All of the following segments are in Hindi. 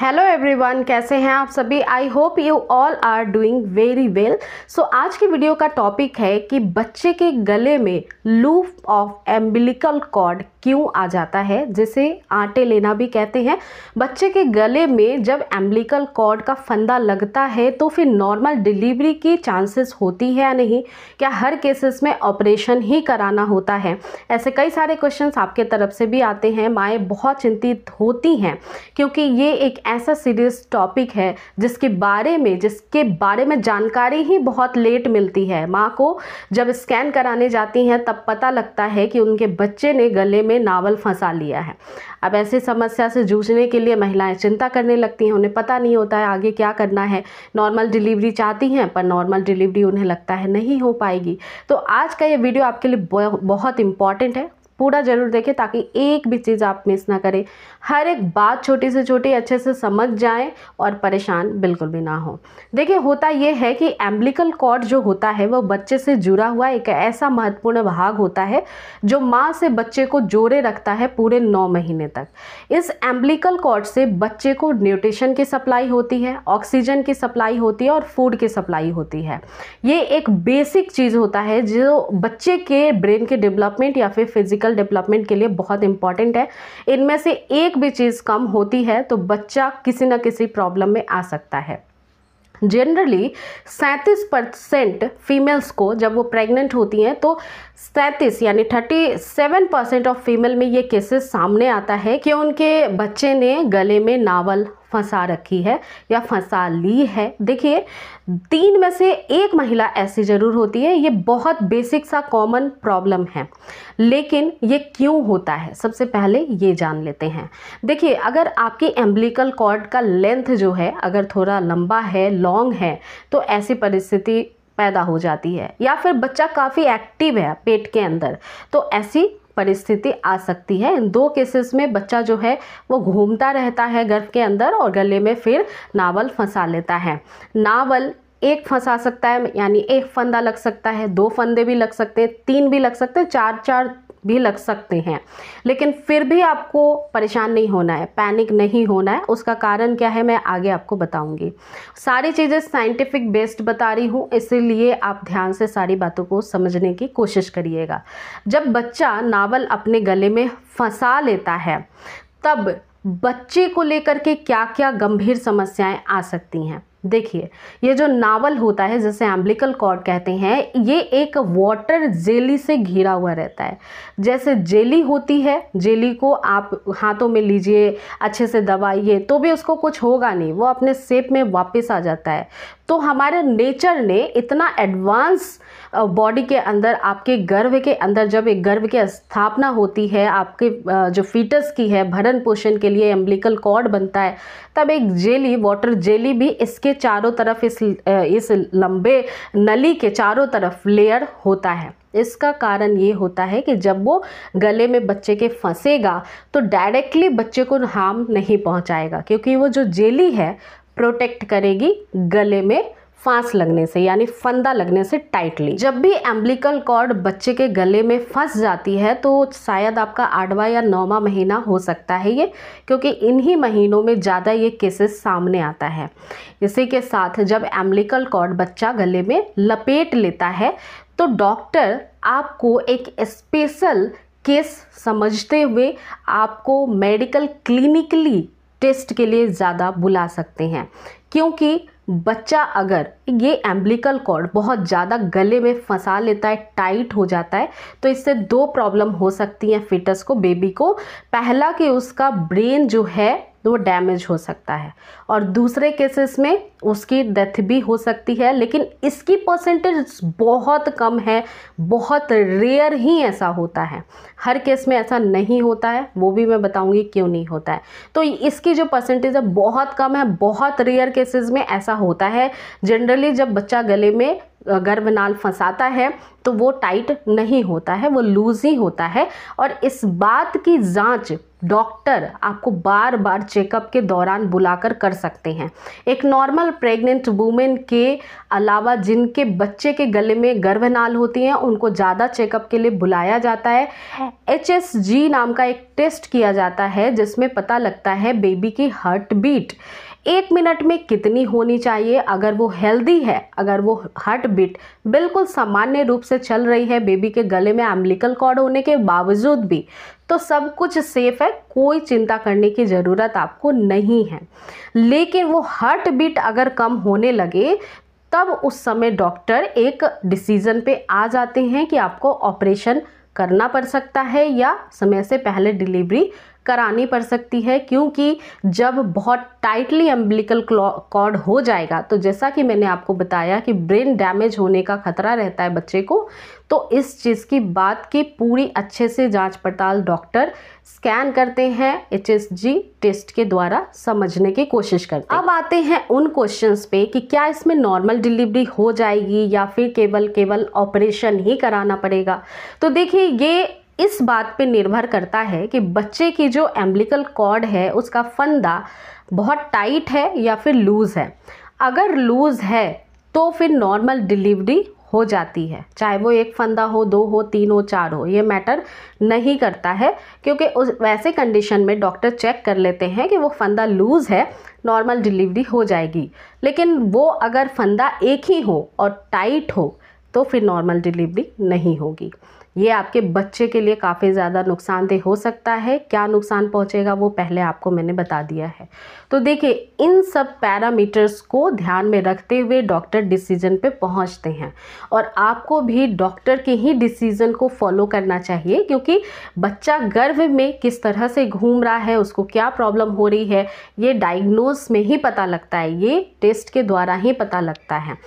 हेलो एवरीवन कैसे हैं आप सभी I hope you all are doing very well so आज की वीडियो का टॉपिक है कि बच्चे के गले में लूप ऑफ एम्बिलिकल कॉर्ड क्यों आ जाता है जिसे आटे लेना भी कहते हैं बच्चे के गले में जब एम्बिलिकल कॉर्ड का फंदा लगता है तो फिर नॉर्मल डिलीवरी की चांसेस होती है या नहीं क्या हर केसेस में ऑपरेशन ही कराना होता है ऐसे कई सारे क्वेश्चन आपके तरफ से भी आते हैं माएँ बहुत चिंतित होती हैं क्योंकि ये एक ऐसा सीरियस टॉपिक है जिसके बारे में जिसके बारे में जानकारी ही बहुत लेट मिलती है माँ को जब स्कैन कराने जाती हैं तब पता लगता है कि उनके बच्चे ने गले में नावल फंसा लिया है अब ऐसी समस्या से जूझने के लिए महिलाएं चिंता करने लगती हैं उन्हें पता नहीं होता है आगे क्या करना है नॉर्मल डिलीवरी चाहती हैं पर नॉर्मल डिलीवरी उन्हें लगता है नहीं हो पाएगी तो आज का ये वीडियो आपके लिए बहुत इंपॉर्टेंट है पूरा जरूर देखें ताकि एक भी चीज़ आप मिस ना करें हर एक बात छोटी से छोटी अच्छे से समझ जाएं और परेशान बिल्कुल भी ना हो देखिए होता यह है कि एम्बलिकल कॉर्ड जो होता है वह बच्चे से जुड़ा हुआ एक ऐसा महत्वपूर्ण भाग होता है जो माँ से बच्चे को जोड़े रखता है पूरे नौ महीने तक इस एम्बलिकल कॉर्ड से बच्चे को न्यूट्रिशन की सप्लाई होती है ऑक्सीजन की सप्लाई होती है और फूड की सप्लाई होती है ये एक बेसिक चीज़ होता है जो बच्चे के ब्रेन के डेवलपमेंट या फिर फिजिकल फिजिकल डेवलपमेंट के लिए बहुत इंपॉर्टेंट है इनमें से एक भी चीज़ कम होती है तो बच्चा किसी न किसी प्रॉब्लम में आ सकता है जनरली 37 परसेंट फीमेल्स को जब वो प्रेग्नेंट होती हैं तो 37 यानी thirty seven percent of female में ये केसेस सामने आता है कि उनके बच्चे ने गले में नावल फंसा रखी है या फंसा ली है देखिए तीन में से एक महिला ऐसी ज़रूर होती है ये बहुत बेसिक सा कॉमन प्रॉब्लम है लेकिन ये क्यों होता है सबसे पहले ये जान लेते हैं देखिए अगर आपकी एम्बलिकल कॉर्ड का लेंथ जो है अगर थोड़ा लंबा है लॉन्ग है तो ऐसी परिस्थिति पैदा हो जाती है या फिर बच्चा काफ़ी एक्टिव है पेट के अंदर तो ऐसी परिस्थिति आ सकती है इन दो केसेस में बच्चा जो है वो घूमता रहता है गर्भ के अंदर और गले में फिर नावल फंसा लेता है नावल एक फंसा सकता है यानी एक फंदा लग सकता है दो फंदे भी लग सकते हैं तीन भी लग सकते हैं चार चार भी लग सकते हैं लेकिन फिर भी आपको परेशान नहीं होना है पैनिक नहीं होना है उसका कारण क्या है मैं आगे आपको बताऊंगी सारी चीज़ें साइंटिफिक बेस्ड बता रही हूँ इसीलिए आप ध्यान से सारी बातों को समझने की कोशिश करिएगा जब बच्चा नावल अपने गले में फंसा लेता है तब बच्चे को लेकर के क्या क्या गंभीर समस्याएं आ सकती हैं देखिए ये जो नावल होता है जिसे एम्बलिकल कॉर्ड कहते हैं ये एक वाटर जेली से घिरा हुआ रहता है जैसे जेली होती है जेली को आप हाथों में लीजिए अच्छे से दबाइए तो भी उसको कुछ होगा नहीं वो अपने सेप में वापस आ जाता है तो हमारे नेचर ने इतना एडवांस बॉडी के अंदर आपके गर्भ के अंदर जब एक गर्भ की स्थापना होती है आपके जो फीटस की है भरण पोषण के लिए एम्बलिकल कॉर्ड बनता है तब एक जेली वाटर जेली भी इसके चारों तरफ इस इस लंबे नली के चारों तरफ लेयर होता है इसका कारण ये होता है कि जब वो गले में बच्चे के फंसेगा तो डायरेक्टली बच्चे को हार्म नहीं पहुंचाएगा क्योंकि वो जो जेली है प्रोटेक्ट करेगी गले में फांस लगने से यानी फंदा लगने से टाइटली जब भी एम्ब्लिकल कॉर्ड बच्चे के गले में फंस जाती है तो शायद आपका आठवा या नौवा महीना हो सकता है ये क्योंकि इन्हीं महीनों में ज़्यादा ये केसेस सामने आता है इसी के साथ जब एम्ब्लिकल कॉर्ड बच्चा गले में लपेट लेता है तो डॉक्टर आपको एक स्पेशल केस समझते हुए आपको मेडिकल क्लिनिकली टेस्ट के लिए ज़्यादा बुला सकते हैं क्योंकि बच्चा अगर ये एम्बलिकल कॉर्ड बहुत ज़्यादा गले में फंसा लेता है टाइट हो जाता है तो इससे दो प्रॉब्लम हो सकती हैं फिटस को बेबी को पहला कि उसका ब्रेन जो है तो वो डैमेज हो सकता है और दूसरे केसेस में उसकी डेथ भी हो सकती है लेकिन इसकी परसेंटेज बहुत कम है बहुत रेयर ही ऐसा होता है हर केस में ऐसा नहीं होता है वो भी मैं बताऊंगी क्यों नहीं होता है तो इसकी जो परसेंटेज है बहुत कम है बहुत रेयर केसेस में ऐसा होता है जनरली जब बच्चा गले में गर्भनाल फंसाता है तो वो टाइट नहीं होता है वो लूज़ ही होता है और इस बात की जांच डॉक्टर आपको बार बार चेकअप के दौरान बुलाकर कर सकते हैं एक नॉर्मल प्रेग्नेंट वूमेन के अलावा जिनके बच्चे के गले में गर्भनाल होती हैं उनको ज़्यादा चेकअप के लिए बुलाया जाता है एच नाम का एक टेस्ट किया जाता है जिसमें पता लगता है बेबी की हार्ट बीट एक मिनट में कितनी होनी चाहिए अगर वो हेल्दी है अगर वो हार्ट बीट बिल्कुल सामान्य रूप से चल रही है बेबी के गले में एम्बलिकल कॉर्ड होने के बावजूद भी तो सब कुछ सेफ है कोई चिंता करने की ज़रूरत आपको नहीं है लेकिन वो हार्ट बीट अगर कम होने लगे तब उस समय डॉक्टर एक डिसीज़न पे आ जाते हैं कि आपको ऑपरेशन करना पड़ सकता है या समय से पहले डिलीवरी करानी पड़ सकती है क्योंकि जब बहुत टाइटली एम्बलिकल कॉर्ड हो जाएगा तो जैसा कि मैंने आपको बताया कि ब्रेन डैमेज होने का खतरा रहता है बच्चे को तो इस चीज़ की बात की पूरी अच्छे से जांच पड़ताल डॉक्टर स्कैन करते हैं एच टेस्ट के द्वारा समझने की कोशिश करते हैं अब आते हैं उन क्वेश्चंस पे कि क्या इसमें नॉर्मल डिलीवरी हो जाएगी या फिर केवल केवल ऑपरेशन ही कराना पड़ेगा तो देखिए ये इस बात पे निर्भर करता है कि बच्चे की जो एम्बलिकल कॉर्ड है उसका फंदा बहुत टाइट है या फिर लूज़ है अगर लूज़ है तो फिर नॉर्मल डिलीवरी हो जाती है चाहे वो एक फंदा हो दो हो तीन हो चार हो ये मैटर नहीं करता है क्योंकि उस वैसे कंडीशन में डॉक्टर चेक कर लेते हैं कि वो फंदा लूज़ है नॉर्मल डिलीवरी हो जाएगी लेकिन वो अगर फंदा एक ही हो और टाइट हो तो फिर नॉर्मल डिलीवरी नहीं होगी ये आपके बच्चे के लिए काफ़ी ज़्यादा नुकसानदेह हो सकता है क्या नुकसान पहुँचेगा वो पहले आपको मैंने बता दिया है तो देखिए इन सब पैरामीटर्स को ध्यान में रखते हुए डॉक्टर डिसीजन पे पहुँचते हैं और आपको भी डॉक्टर के ही डिसीजन को फॉलो करना चाहिए क्योंकि बच्चा गर्भ में किस तरह से घूम रहा है उसको क्या प्रॉब्लम हो रही है ये डायग्नोज में ही पता लगता है ये टेस्ट के द्वारा ही पता लगता है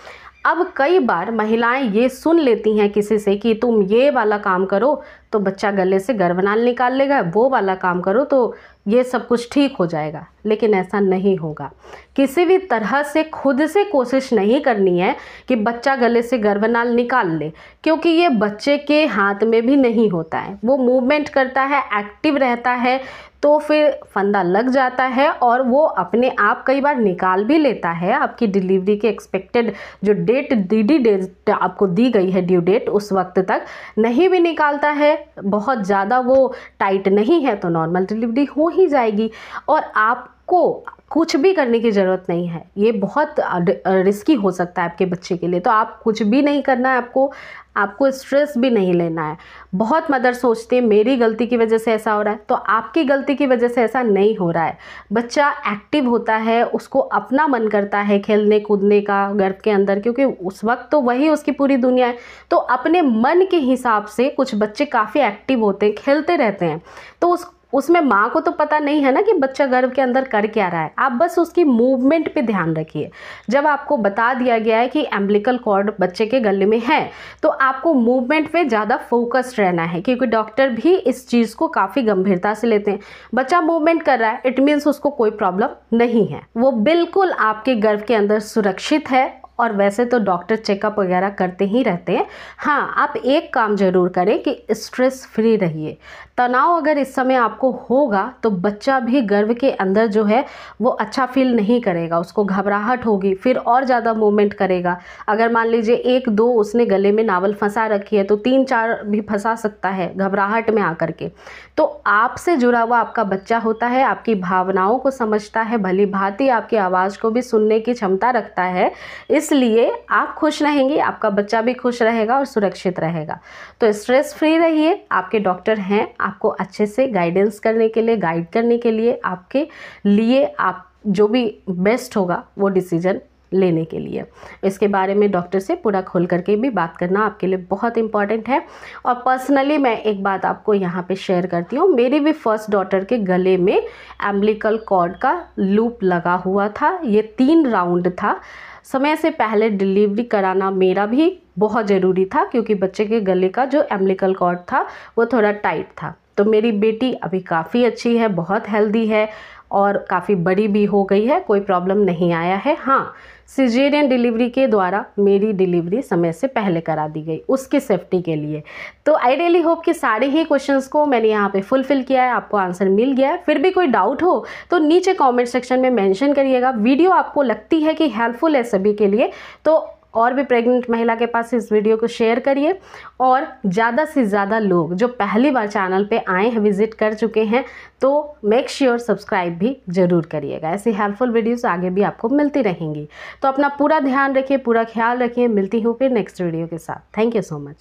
अब कई बार महिलाएं ये सुन लेती हैं किसी से कि तुम ये वाला काम करो तो बच्चा गले से गर्भनाल निकाल लेगा वो वाला काम करो तो ये सब कुछ ठीक हो जाएगा लेकिन ऐसा नहीं होगा किसी भी तरह से खुद से कोशिश नहीं करनी है कि बच्चा गले से गर्भनाल निकाल ले क्योंकि ये बच्चे के हाथ में भी नहीं होता है वो मूवमेंट करता है एक्टिव रहता है तो फिर फंदा लग जाता है और वो अपने आप कई बार निकाल भी लेता है आपकी डिलीवरी के एक्सपेक्टेड जो डेट डी डी डेट आपको दी गई है ड्यू डेट उस वक्त तक नहीं भी निकालता है बहुत ज़्यादा वो टाइट नहीं है तो नॉर्मल डिलीवरी हो ही जाएगी और आपको कुछ भी करने की ज़रूरत नहीं है ये बहुत रिस्की हो सकता है आपके बच्चे के लिए तो आप कुछ भी नहीं करना है आपको आपको स्ट्रेस भी नहीं लेना है बहुत मदर सोचते हैं मेरी गलती की वजह से ऐसा हो रहा है तो आपकी गलती की वजह से ऐसा नहीं हो रहा है बच्चा एक्टिव होता है उसको अपना मन करता है खेलने कूदने का गर्भ के अंदर क्योंकि उस वक्त तो वही उसकी पूरी दुनिया है तो अपने मन के हिसाब से कुछ बच्चे काफ़ी एक्टिव होते हैं खेलते रहते हैं तो उस उसमें माँ को तो पता नहीं है ना कि बच्चा गर्भ के अंदर कर क्या रहा है आप बस उसकी मूवमेंट पे ध्यान रखिए जब आपको बता दिया गया है कि एम्बलिकल कॉर्ड बच्चे के गले में है तो आपको मूवमेंट पे ज़्यादा फोकस्ड रहना है क्योंकि डॉक्टर भी इस चीज़ को काफ़ी गंभीरता से लेते हैं बच्चा मूवमेंट कर रहा है इट मीन्स उसको कोई प्रॉब्लम नहीं है वो बिल्कुल आपके गर्भ के अंदर सुरक्षित है और वैसे तो डॉक्टर चेकअप वगैरह करते ही रहते हैं हाँ आप एक काम ज़रूर करें कि स्ट्रेस फ्री रहिए तनाव अगर इस समय आपको होगा तो बच्चा भी गर्भ के अंदर जो है वो अच्छा फील नहीं करेगा उसको घबराहट होगी फिर और ज़्यादा मूवमेंट करेगा अगर मान लीजिए एक दो उसने गले में नावल फंसा रखी है तो तीन चार भी फंसा सकता है घबराहट में आकर के तो आपसे जुड़ा हुआ आपका बच्चा होता है आपकी भावनाओं को समझता है भली भांति आपकी आवाज़ को भी सुनने की क्षमता रखता है इस इसलिए आप खुश रहेंगे आपका बच्चा भी खुश रहेगा और सुरक्षित रहेगा तो स्ट्रेस फ्री रहिए आपके डॉक्टर हैं आपको अच्छे से गाइडेंस करने के लिए गाइड करने के लिए आपके लिए आप जो भी बेस्ट होगा वो डिसीजन लेने के लिए इसके बारे में डॉक्टर से पूरा खोल करके भी बात करना आपके लिए बहुत इंपॉर्टेंट है और पर्सनली मैं एक बात आपको यहाँ पे शेयर करती हूँ मेरी भी फर्स्ट डॉटर के गले में एम्बलिकल कॉर्ड का लूप लगा हुआ था ये तीन राउंड था समय से पहले डिलीवरी कराना मेरा भी बहुत ज़रूरी था क्योंकि बच्चे के गले का जो एम्बलिकल कॉर्ड था वो थोड़ा टाइट था तो मेरी बेटी अभी काफ़ी अच्छी है बहुत हेल्दी है और काफ़ी बड़ी भी हो गई है कोई प्रॉब्लम नहीं आया है हाँ सिजेरियन डिलीवरी के द्वारा मेरी डिलीवरी समय से पहले करा दी गई उसकी सेफ्टी के लिए तो आई रियली होप कि सारे ही क्वेश्चंस को मैंने यहाँ पे फुलफ़िल किया है आपको आंसर मिल गया है फिर भी कोई डाउट हो तो नीचे कमेंट सेक्शन में मेंशन करिएगा वीडियो आपको लगती है कि हेल्पफुल है सभी के लिए तो और भी प्रेग्नेंट महिला के पास इस वीडियो को शेयर करिए और ज़्यादा से ज़्यादा लोग जो पहली बार चैनल पे आए हैं विजिट कर चुके हैं तो मेक श्योर सब्सक्राइब भी ज़रूर करिएगा ऐसी हेल्पफुल वीडियोस आगे भी आपको मिलती रहेंगी तो अपना पूरा ध्यान रखिए पूरा ख्याल रखिए मिलती हूँ फिर नेक्स्ट वीडियो के साथ थैंक यू सो मच